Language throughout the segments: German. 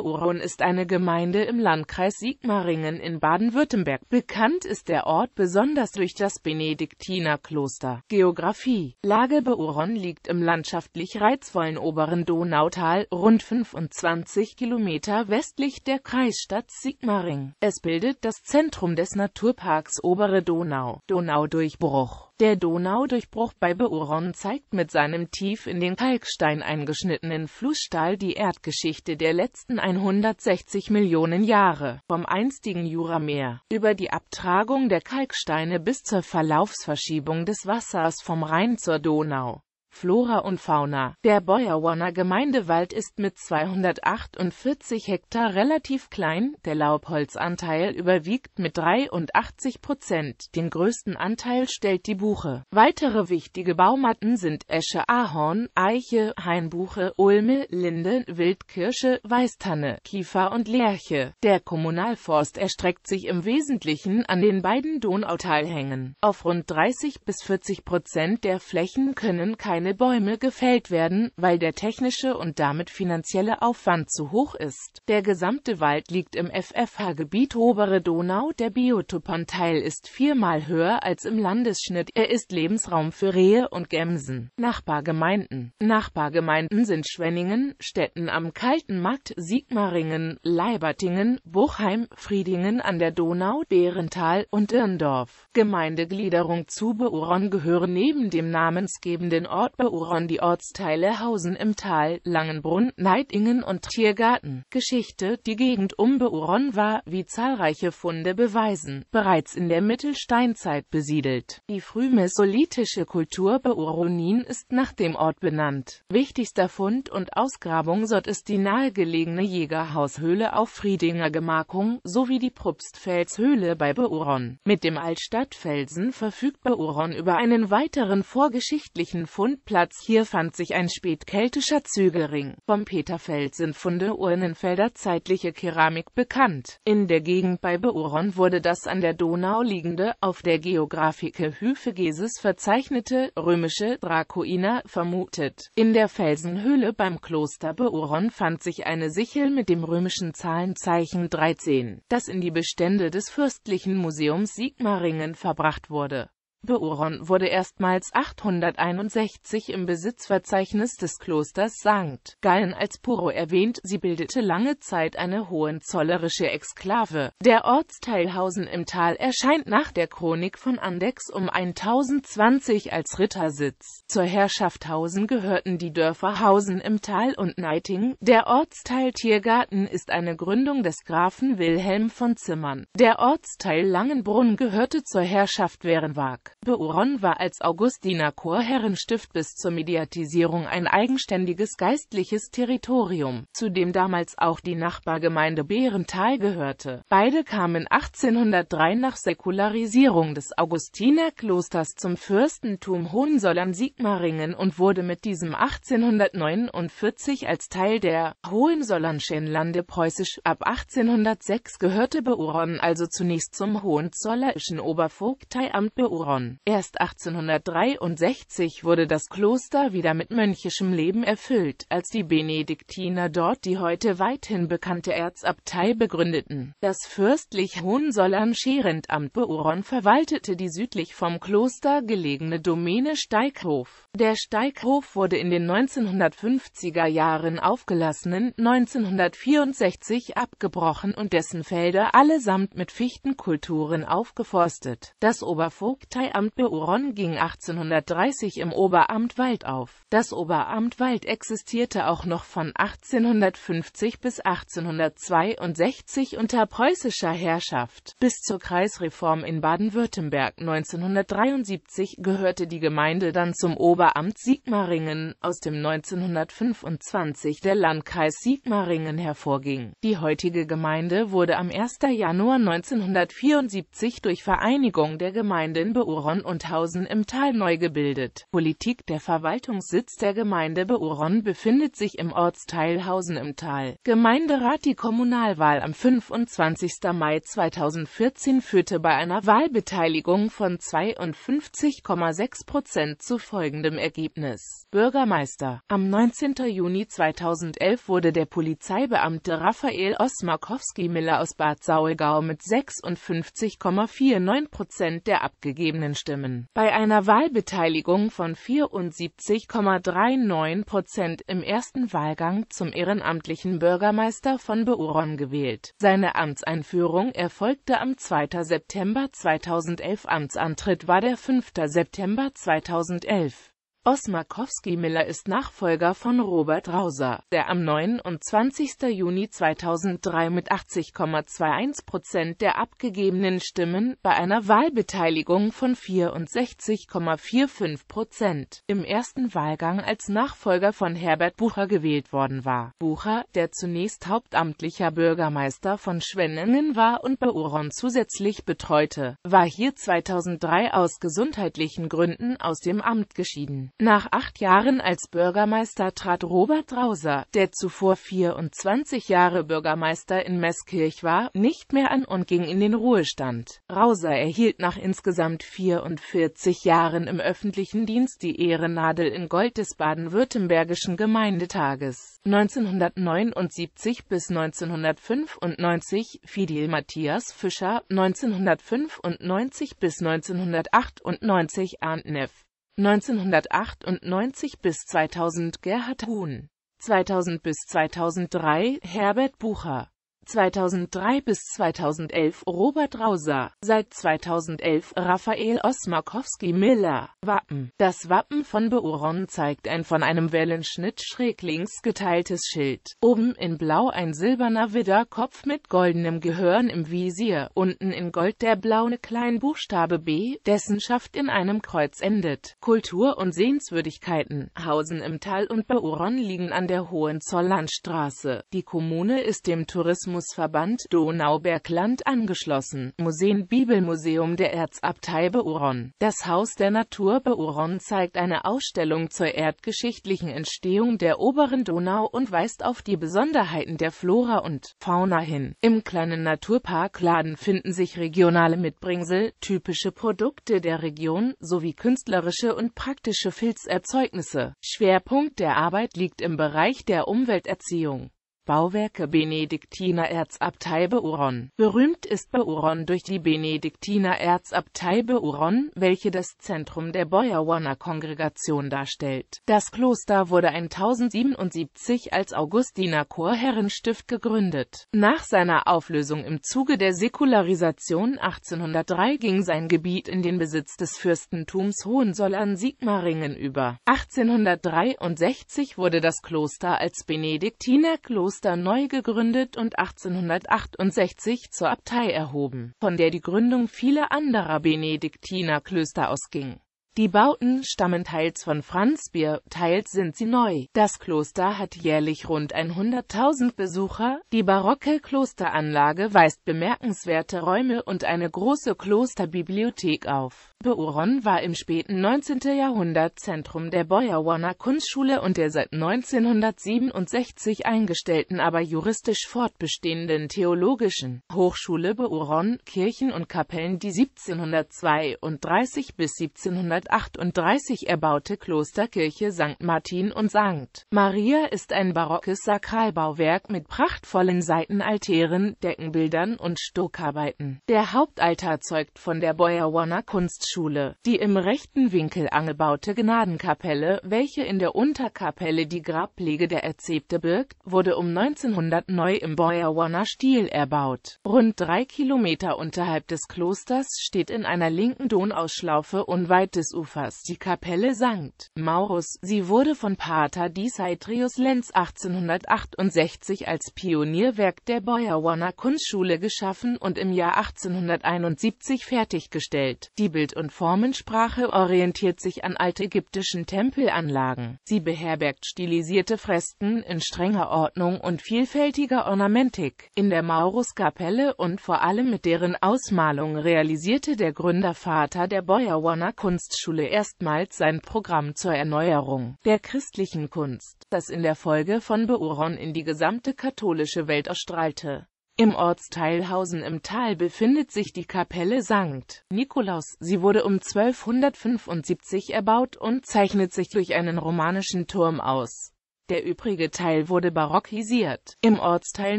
Beuron ist eine Gemeinde im Landkreis Sigmaringen in Baden-Württemberg. Bekannt ist der Ort besonders durch das Benediktinerkloster. Geografie Lage Beuron liegt im landschaftlich reizvollen oberen Donautal, rund 25 Kilometer westlich der Kreisstadt Sigmaringen. Es bildet das Zentrum des Naturparks Obere Donau, Donaudurchbruch. Der Donaudurchbruch bei Beuron zeigt mit seinem tief in den Kalkstein eingeschnittenen Flussstahl die Erdgeschichte der letzten 160 Millionen Jahre, vom einstigen Jurameer, über die Abtragung der Kalksteine bis zur Verlaufsverschiebung des Wassers vom Rhein zur Donau. Flora und Fauna Der Boyawana Gemeindewald ist mit 248 Hektar relativ klein, der Laubholzanteil überwiegt mit 83 Prozent, den größten Anteil stellt die Buche. Weitere wichtige Baumatten sind Esche, Ahorn, Eiche, Hainbuche, Ulme, Linde, Wildkirsche, Weißtanne, Kiefer und Lerche. Der Kommunalforst erstreckt sich im Wesentlichen an den beiden Donautalhängen. Auf rund 30 bis 40 Prozent der Flächen können keine keine Bäume gefällt werden, weil der technische und damit finanzielle Aufwand zu hoch ist. Der gesamte Wald liegt im FFH-Gebiet Obere Donau, der Biotopanteil ist viermal höher als im Landesschnitt, er ist Lebensraum für Rehe und Gämsen. Nachbargemeinden Nachbargemeinden sind Schwenningen, Städten am Kalten Markt, Sigmaringen, Leibertingen, Buchheim, Friedingen an der Donau, Bärental und Irndorf. Gemeindegliederung zu Beuron gehören neben dem namensgebenden Ort Stadtbauern die Ortsteile Hausen im Tal, Langenbrunn, Neidingen und Tiergarten. Geschichte Die Gegend um Beuron war, wie zahlreiche Funde beweisen, bereits in der Mittelsteinzeit besiedelt. Die frühmesolitische Kultur Beuronin ist nach dem Ort benannt. Wichtigster Fund und Ausgrabung dort ist die nahegelegene Jägerhaushöhle auf Friedinger Gemarkung sowie die Probstfelshöhle bei Beuron. Mit dem Altstadtfelsen verfügt Beuron über einen weiteren vorgeschichtlichen Fund Grabplatz hier fand sich ein spätkeltischer Zügelring. Vom Peterfeld sind Funde Urnenfelder zeitliche Keramik bekannt. In der Gegend bei Beuron wurde das an der Donau liegende, auf der Geographike Hüfegeses verzeichnete, römische Dracoina vermutet. In der Felsenhöhle beim Kloster Beuron fand sich eine Sichel mit dem römischen Zahlenzeichen 13, das in die Bestände des Fürstlichen Museums Sigmaringen verbracht wurde. Beuron wurde erstmals 861 im Besitzverzeichnis des Klosters St. Gallen als Puro erwähnt, sie bildete lange Zeit eine hohenzollerische Exklave. Der Ortsteil Hausen im Tal erscheint nach der Chronik von Andex um 1020 als Rittersitz. Zur Herrschaft Hausen gehörten die Dörfer Hausen im Tal und Neiting. Der Ortsteil Tiergarten ist eine Gründung des Grafen Wilhelm von Zimmern. Der Ortsteil Langenbrunn gehörte zur Herrschaft Werenwag. Beuron war als Augustiner Chorherrenstift bis zur Mediatisierung ein eigenständiges geistliches Territorium, zu dem damals auch die Nachbargemeinde Bärental gehörte. Beide kamen 1803 nach Säkularisierung des Augustinerklosters zum Fürstentum hohensollern sigmaringen und wurde mit diesem 1849 als Teil der Hohenzollernschen Lande preußisch. Ab 1806 gehörte Beuron also zunächst zum hohenzollerischen Obervogteiamt Beuron Frauen. Erst 1863 wurde das Kloster wieder mit mönchischem Leben erfüllt, als die Benediktiner dort die heute weithin bekannte Erzabtei begründeten. Das fürstlich Hohenzollern-Scherendamt Beuron verwaltete die südlich vom Kloster gelegene Domäne Steighof. Der Steighof wurde in den 1950er Jahren aufgelassenen, 1964 abgebrochen und dessen Felder allesamt mit Fichtenkulturen aufgeforstet. Das Obervogtei Amt Beuron ging 1830 im Oberamt Wald auf. Das Oberamt Wald existierte auch noch von 1850 bis 1862 unter preußischer Herrschaft. Bis zur Kreisreform in Baden-Württemberg 1973 gehörte die Gemeinde dann zum Oberamt Sigmaringen, aus dem 1925 der Landkreis Sigmaringen hervorging. Die heutige Gemeinde wurde am 1. Januar 1974 durch Vereinigung der Gemeinden Beuron Beuron und Hausen im Tal neu gebildet. Politik Der Verwaltungssitz der Gemeinde Beuron befindet sich im Ortsteil Hausen im Tal. Gemeinderat Die Kommunalwahl am 25. Mai 2014 führte bei einer Wahlbeteiligung von 52,6 Prozent zu folgendem Ergebnis. Bürgermeister Am 19. Juni 2011 wurde der Polizeibeamte Raphael Osmakowski-Miller aus Bad Saulgau mit 56,49 Prozent der abgegebenen Stimmen, bei einer Wahlbeteiligung von 74,39 Prozent im ersten Wahlgang zum ehrenamtlichen Bürgermeister von Beuron gewählt. Seine Amtseinführung erfolgte am 2. September 2011, Amtsantritt war der 5. September 2011 Osmar Kowski-Miller ist Nachfolger von Robert Rauser, der am 29. Juni 2003 mit 80,21 Prozent der abgegebenen Stimmen bei einer Wahlbeteiligung von 64,45 Prozent im ersten Wahlgang als Nachfolger von Herbert Bucher gewählt worden war. Bucher, der zunächst hauptamtlicher Bürgermeister von Schwenningen war und bei Uron zusätzlich betreute, war hier 2003 aus gesundheitlichen Gründen aus dem Amt geschieden nach acht Jahren als Bürgermeister trat Robert Rauser, der zuvor 24 Jahre Bürgermeister in Meßkirch war, nicht mehr an und ging in den Ruhestand. Rauser erhielt nach insgesamt 44 Jahren im öffentlichen Dienst die Ehrennadel in Gold des baden-württembergischen Gemeindetages. 1979 bis 1995 Fidel Matthias Fischer, 1995 bis 1998 Arndt Neff 1998 bis 2000 Gerhard Huhn, 2000 bis 2003 Herbert Bucher 2003 bis 2011 Robert Rauser, seit 2011 Raphael Osmakowski-Miller. Wappen Das Wappen von Beuron zeigt ein von einem Wellenschnitt schräg links geteiltes Schild. Oben in Blau ein silberner Widderkopf mit goldenem Gehörn im Visier, unten in Gold der blaue Kleinbuchstabe B, dessen Schaft in einem Kreuz endet. Kultur und Sehenswürdigkeiten Hausen im Tal und Beuron liegen an der Hohenzollernstraße. Die Kommune ist dem Tourismus Tourismusverband Donaubergland angeschlossen, Museen Bibelmuseum der Erzabtei Beuron. Das Haus der Natur Beuron zeigt eine Ausstellung zur erdgeschichtlichen Entstehung der oberen Donau und weist auf die Besonderheiten der Flora und Fauna hin. Im kleinen Naturpark Laden finden sich regionale Mitbringsel, typische Produkte der Region, sowie künstlerische und praktische Filzerzeugnisse. Schwerpunkt der Arbeit liegt im Bereich der Umwelterziehung. Bauwerke Benediktiner Erzabtei Beuron Berühmt ist Beuron durch die Benediktiner Erzabtei Beuron, welche das Zentrum der Beuroner Kongregation darstellt. Das Kloster wurde 1077 als Augustinerchor Herrenstift gegründet. Nach seiner Auflösung im Zuge der Säkularisation 1803 ging sein Gebiet in den Besitz des Fürstentums Hohenzollern-Sigmaringen über. 1863 wurde das Kloster als Benediktiner Kloster Kloster neu gegründet und 1868 zur Abtei erhoben, von der die Gründung vieler anderer Benediktinerklöster ausging die Bauten stammen teils von Franz Bier, teils sind sie neu. Das Kloster hat jährlich rund 100.000 Besucher. Die barocke Klosteranlage weist bemerkenswerte Räume und eine große Klosterbibliothek auf. Beuron war im späten 19. Jahrhundert Zentrum der Beuerwerner Kunstschule und der seit 1967 eingestellten, aber juristisch fortbestehenden Theologischen Hochschule Beuron, Kirchen und Kapellen, die 1732 bis 1700 1938 erbaute Klosterkirche St. Martin und St. Maria ist ein barockes Sakralbauwerk mit prachtvollen Seitenaltären, Deckenbildern und Stuckarbeiten. Der Hauptaltar zeugt von der Beuerwanner Kunstschule, die im rechten Winkel angebaute Gnadenkapelle, welche in der Unterkapelle die Grablege der Erzebte birgt, wurde um 1900 neu im Beuerwanner Stil erbaut. Rund drei Kilometer unterhalb des Klosters steht in einer linken Donausschlaufe unweit des des die Kapelle St. Maurus. Sie wurde von Pater Dietrich Lenz 1868 als Pionierwerk der Beuerwanner Kunstschule geschaffen und im Jahr 1871 fertiggestellt. Die Bild- und Formensprache orientiert sich an altägyptischen Tempelanlagen. Sie beherbergt stilisierte Fresken in strenger Ordnung und vielfältiger Ornamentik. In der Mauruskapelle und vor allem mit deren Ausmalung realisierte der Gründervater der Beuerwanner Kunstschule Kunstschule erstmals sein Programm zur Erneuerung der christlichen Kunst, das in der Folge von Beuron in die gesamte katholische Welt erstrahlte. Im Ortsteil Hausen im Tal befindet sich die Kapelle St. Nikolaus. Sie wurde um 1275 erbaut und zeichnet sich durch einen romanischen Turm aus der übrige Teil wurde barockisiert. Im Ortsteil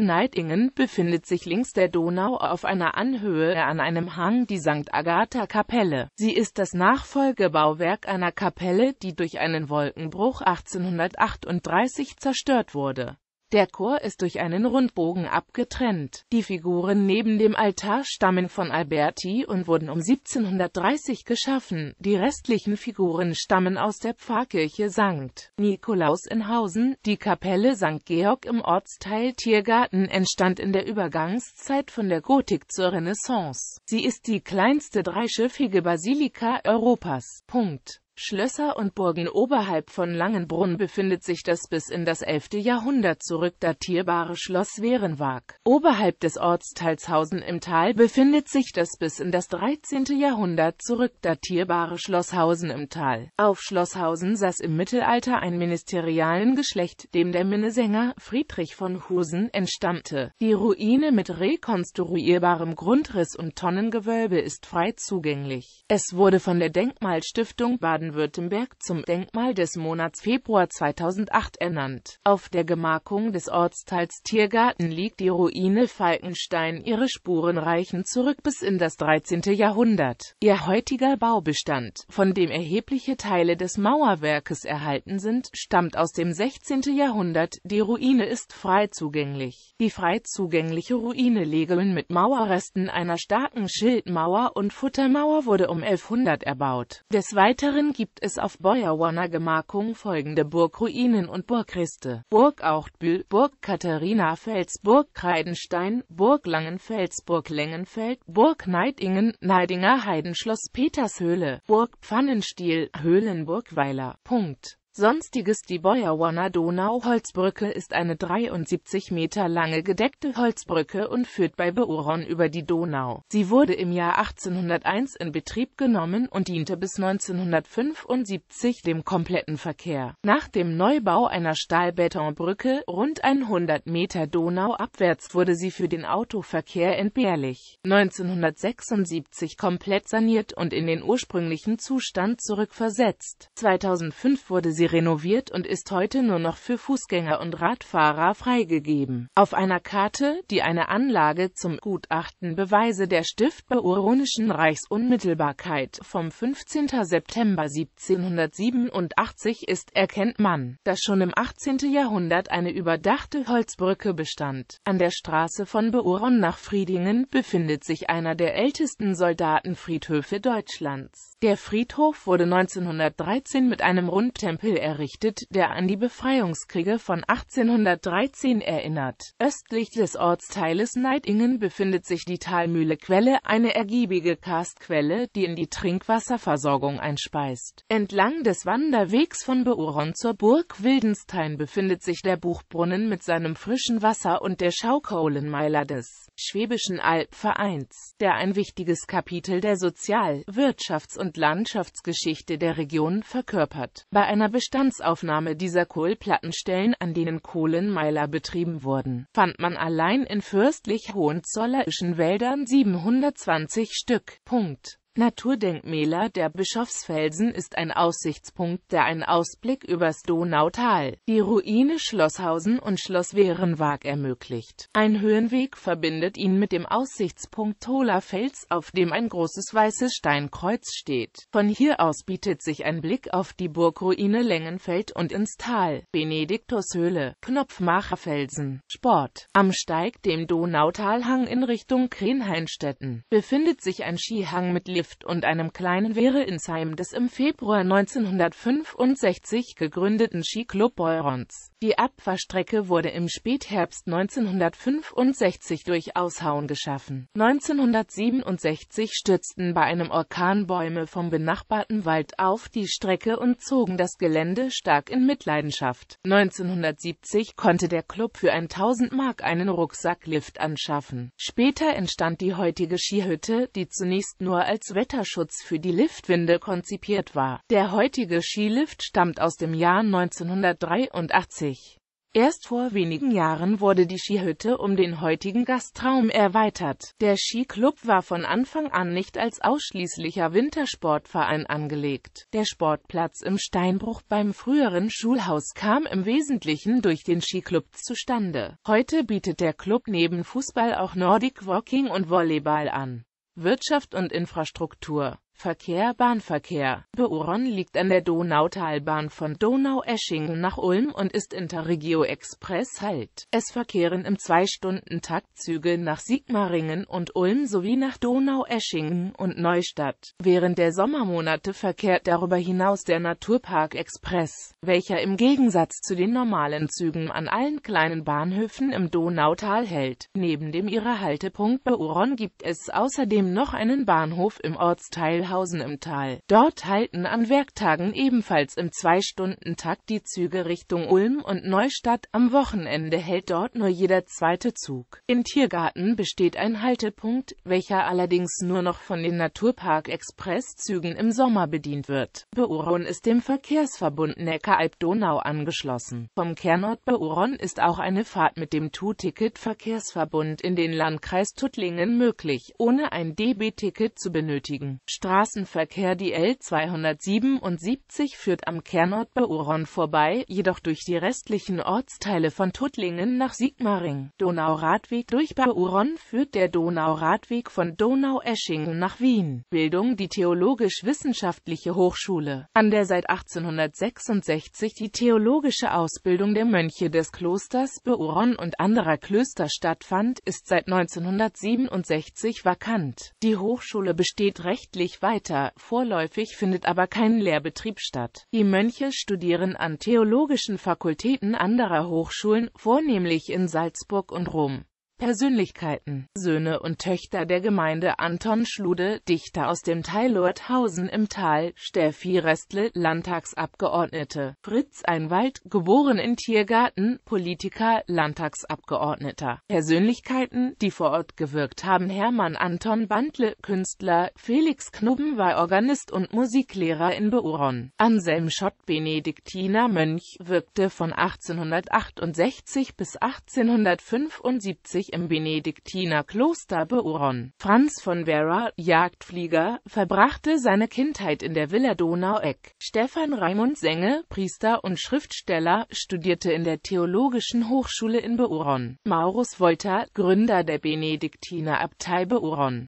Neidingen befindet sich links der Donau auf einer Anhöhe an einem Hang die St. Agatha-Kapelle. Sie ist das Nachfolgebauwerk einer Kapelle, die durch einen Wolkenbruch 1838 zerstört wurde der Chor ist durch einen Rundbogen abgetrennt. Die Figuren neben dem Altar stammen von Alberti und wurden um 1730 geschaffen. Die restlichen Figuren stammen aus der Pfarrkirche St. Nikolaus in Hausen. Die Kapelle St. Georg im Ortsteil Tiergarten entstand in der Übergangszeit von der Gotik zur Renaissance. Sie ist die kleinste dreischiffige Basilika Europas. Punkt. Schlösser und Burgen oberhalb von Langenbrunn befindet sich das bis in das 11. Jahrhundert zurückdatierbare Schloss Wehrenwag. Oberhalb des Ortsteils Hausen im Tal befindet sich das bis in das 13. Jahrhundert zurückdatierbare Schloss Hausen im Tal. Auf Schlosshausen saß im Mittelalter ein Ministerialengeschlecht, dem der Minnesänger Friedrich von Husen entstammte. Die Ruine mit rekonstruierbarem Grundriss und Tonnengewölbe ist frei zugänglich. Es wurde von der Denkmalstiftung Baden Baden-Württemberg zum Denkmal des Monats Februar 2008 ernannt. Auf der Gemarkung des Ortsteils Tiergarten liegt die Ruine Falkenstein, ihre Spuren reichen zurück bis in das 13. Jahrhundert. Ihr heutiger Baubestand, von dem erhebliche Teile des Mauerwerkes erhalten sind, stammt aus dem 16. Jahrhundert, die Ruine ist frei zugänglich. Die frei zugängliche Ruine Legeln mit Mauerresten einer starken Schildmauer und Futtermauer wurde um 1100 erbaut. Des Weiteren gibt es auf Bojawana Gemarkung folgende Burgruinen und Burgreste. Burg Auchtbühl, Burg Katharina Fels, Burg Kreidenstein, Burg Langenfels, Burg Lengenfeld, Burg Neidingen, Neidinger Heidenschloss Petershöhle, Burg Pfannenstiel, Höhlenburgweiler. Punkt. Sonstiges Die Beuerwanner Donau-Holzbrücke ist eine 73 Meter lange gedeckte Holzbrücke und führt bei Beuron über die Donau. Sie wurde im Jahr 1801 in Betrieb genommen und diente bis 1975 dem kompletten Verkehr. Nach dem Neubau einer Stahlbetonbrücke rund 100 Meter Donau abwärts wurde sie für den Autoverkehr entbehrlich. 1976 komplett saniert und in den ursprünglichen Zustand zurückversetzt. 2005 wurde sie sie renoviert und ist heute nur noch für Fußgänger und Radfahrer freigegeben. Auf einer Karte, die eine Anlage zum Gutachten Beweise der Stift Stiftbauronischen Reichsunmittelbarkeit vom 15. September 1787 ist, erkennt man, dass schon im 18. Jahrhundert eine überdachte Holzbrücke bestand. An der Straße von Beuron nach Friedingen befindet sich einer der ältesten Soldatenfriedhöfe Deutschlands. Der Friedhof wurde 1913 mit einem Rundtempel Tempel errichtet, der an die Befreiungskriege von 1813 erinnert. Östlich des Ortsteiles Neidingen befindet sich die Talmühle Quelle, eine ergiebige Karstquelle, die in die Trinkwasserversorgung einspeist. Entlang des Wanderwegs von Beuron zur Burg Wildenstein befindet sich der Buchbrunnen mit seinem frischen Wasser und der Schaukohlenmeiler des Schwäbischen Albvereins, der ein wichtiges Kapitel der Sozial-, Wirtschafts- und Landschaftsgeschichte der Region verkörpert. Bei einer Bestandsaufnahme dieser Kohlplattenstellen, an denen Kohlenmeiler betrieben wurden, fand man allein in fürstlich hohenzollerischen Wäldern 720 Stück. Punkt Naturdenkmäler Der Bischofsfelsen ist ein Aussichtspunkt, der einen Ausblick übers Donautal, die Ruine Schlosshausen und Schloss Wehrenwag ermöglicht. Ein Höhenweg verbindet ihn mit dem Aussichtspunkt Tola Fels, auf dem ein großes weißes Steinkreuz steht. Von hier aus bietet sich ein Blick auf die Burgruine Längenfeld und ins Tal, Benediktushöhle, Knopfmacherfelsen, Sport. Am Steig, dem Donautalhang in Richtung Krenheinstetten, befindet sich ein Skihang mit Stift und einem kleinen Vereinsheim des im Februar 1965 gegründeten Skiclub Beurons. Die Abfahrstrecke wurde im Spätherbst 1965 durch Aushauen geschaffen. 1967 stürzten bei einem Orkan Bäume vom benachbarten Wald auf die Strecke und zogen das Gelände stark in Mitleidenschaft. 1970 konnte der Club für 1000 Mark einen Rucksacklift anschaffen. Später entstand die heutige Skihütte, die zunächst nur als Wetterschutz für die Liftwinde konzipiert war. Der heutige Skilift stammt aus dem Jahr 1983. Erst vor wenigen Jahren wurde die Skihütte um den heutigen Gastraum erweitert. Der Skiclub war von Anfang an nicht als ausschließlicher Wintersportverein angelegt. Der Sportplatz im Steinbruch beim früheren Schulhaus kam im Wesentlichen durch den Skiclub zustande. Heute bietet der Club neben Fußball auch Nordic Walking und Volleyball an. Wirtschaft und Infrastruktur Verkehr Bahnverkehr Beuron liegt an der Donautalbahn von Donaueschingen nach Ulm und ist Interregio Express Halt. Es verkehren im Zwei-Stunden-Takt Züge nach Sigmaringen und Ulm sowie nach Donaueschingen und Neustadt. Während der Sommermonate verkehrt darüber hinaus der Naturpark Express, welcher im Gegensatz zu den normalen Zügen an allen kleinen Bahnhöfen im Donautal hält. Neben dem ihrer Haltepunkt Beuron gibt es außerdem noch einen Bahnhof im Ortsteil Oberhausen im Tal. Dort halten an Werktagen ebenfalls im Zwei-Stunden-Takt die Züge Richtung Ulm und Neustadt, am Wochenende hält dort nur jeder zweite Zug. In Tiergarten besteht ein Haltepunkt, welcher allerdings nur noch von den Naturpark-Express-Zügen im Sommer bedient wird. Beuron ist dem Verkehrsverbund Neckar-Alb-Donau angeschlossen. Vom Kernort Beuron ist auch eine Fahrt mit dem Tu-Ticket-Verkehrsverbund in den Landkreis Tuttlingen möglich, ohne ein DB-Ticket zu benötigen. Straßen Straßenverkehr die L 277 führt am Kernort Bauron vorbei, jedoch durch die restlichen Ortsteile von Tuttlingen nach Sigmaring. Donauradweg durch Bauron führt der Donauradweg von Donaueschingen nach Wien. Bildung die Theologisch-Wissenschaftliche Hochschule, an der seit 1866 die theologische Ausbildung der Mönche des Klosters Beuron und anderer Klöster stattfand, ist seit 1967 vakant. Die Hochschule besteht rechtlich weiter, vorläufig findet aber kein Lehrbetrieb statt. Die Mönche studieren an theologischen Fakultäten anderer Hochschulen, vornehmlich in Salzburg und Rom. Persönlichkeiten, Söhne und Töchter der Gemeinde Anton Schlude, Dichter aus dem Teil Lorthausen im Tal, Steffi Restle, Landtagsabgeordnete, Fritz Einwald, geboren in Tiergarten, Politiker, Landtagsabgeordneter, Persönlichkeiten, die vor Ort gewirkt haben, Hermann Anton Bandle, Künstler, Felix Knubben war Organist und Musiklehrer in Beuron, Anselm Schott, Benediktiner Mönch, wirkte von 1868 bis 1875 schließlich im Benediktinerkloster Beuron. Franz von Vera, Jagdflieger, verbrachte seine Kindheit in der Villa Donaueck. Stefan Raimund Senge, Priester und Schriftsteller, studierte in der Theologischen Hochschule in Beuron. Maurus Wolter, Gründer der Benediktinerabtei Beuron